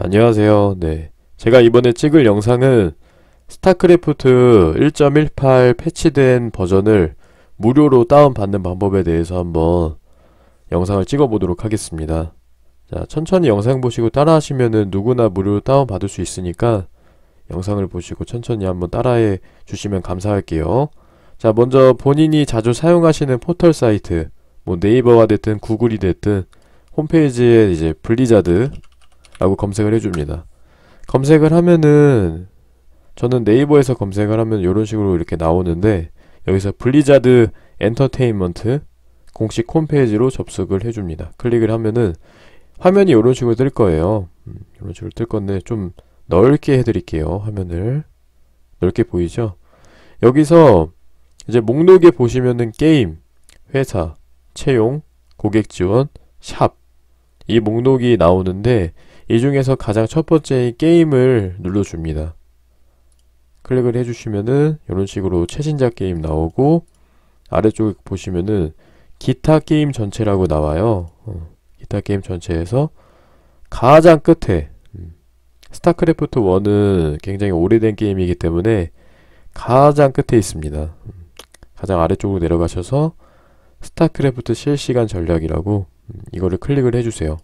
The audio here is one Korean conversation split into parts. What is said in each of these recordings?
안녕하세요. 네. 제가 이번에 찍을 영상은 스타크래프트 1.18 패치된 버전을 무료로 다운받는 방법에 대해서 한번 영상을 찍어보도록 하겠습니다. 자, 천천히 영상 보시고 따라 하시면은 누구나 무료로 다운받을 수 있으니까 영상을 보시고 천천히 한번 따라해 주시면 감사할게요. 자, 먼저 본인이 자주 사용하시는 포털 사이트, 뭐 네이버가 됐든 구글이 됐든 홈페이지에 이제 블리자드 라고 검색을 해줍니다. 검색을 하면은 저는 네이버에서 검색을 하면 이런 식으로 이렇게 나오는데 여기서 블리자드 엔터테인먼트 공식 홈페이지로 접속을 해줍니다. 클릭을 하면은 화면이 이런 식으로 뜰 거예요. 이런 음, 식으로 뜰 건데 좀 넓게 해드릴게요. 화면을 넓게 보이죠? 여기서 이제 목록에 보시면은 게임, 회사, 채용, 고객 지원, 샵 이 목록이 나오는데 이 중에서 가장 첫번째 게임을 눌러줍니다. 클릭을 해주시면은 이런 식으로 최신작 게임 나오고 아래쪽에 보시면은 기타 게임 전체라고 나와요. 어, 기타 게임 전체에서 가장 끝에 음, 스타크래프트 1은 굉장히 오래된 게임이기 때문에 가장 끝에 있습니다. 음, 가장 아래쪽으로 내려가셔서 스타크래프트 실시간 전략이라고 음, 이거를 클릭을 해주세요.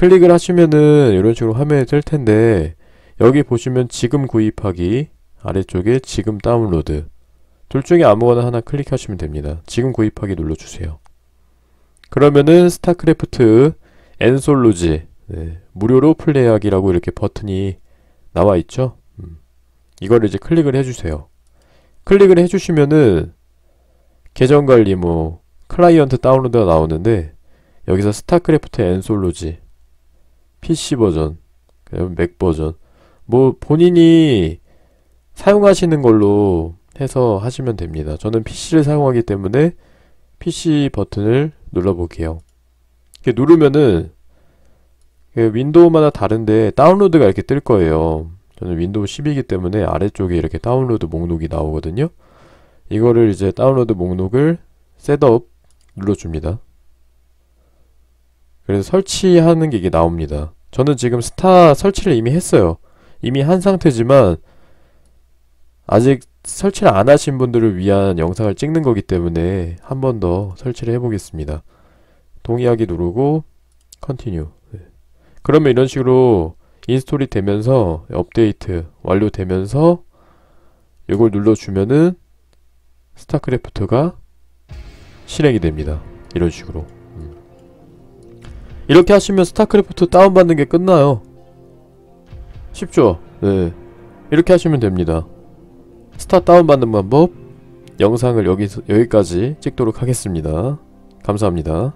클릭을 하시면은 이런 식으로 화면이 뜰 텐데 여기 보시면 지금 구입하기 아래쪽에 지금 다운로드 둘 중에 아무거나 하나 클릭하시면 됩니다. 지금 구입하기 눌러주세요. 그러면은 스타크래프트 엔솔로지 네, 무료로 플레이하기라고 이렇게 버튼이 나와 있죠. 음, 이걸 이제 클릭을 해주세요. 클릭을 해주시면은 계정관리 뭐 클라이언트 다운로드가 나오는데 여기서 스타크래프트 엔솔로지 PC 버전, 그다맥 버전. 뭐 본인이 사용하시는 걸로 해서 하시면 됩니다. 저는 PC를 사용하기 때문에 PC 버튼을 눌러볼게요. 이렇게 누르면은 그 윈도우마다 다른데 다운로드가 이렇게 뜰 거예요. 저는 윈도우 10이기 때문에 아래쪽에 이렇게 다운로드 목록이 나오거든요. 이거를 이제 다운로드 목록을 셋업 눌러줍니다. 그래서 설치하는 게 이게 나옵니다 저는 지금 스타 설치를 이미 했어요 이미 한 상태지만 아직 설치를 안 하신 분들을 위한 영상을 찍는 거기 때문에 한 번 더 설치를 해보겠습니다 동의하기 누르고 컨티뉴 네. 그러면 이런 식으로 인스톨이 되면서 업데이트 완료되면서 이걸 눌러주면은 스타크래프트가 실행이 됩니다 이런 식으로 이렇게 하시면 스타크래프트 다운받는 게 끝나요 쉽죠? 네 이렇게 하시면 됩니다 스타 다운받는 방법 영상을 여기, 여기까지 찍도록 하겠습니다 감사합니다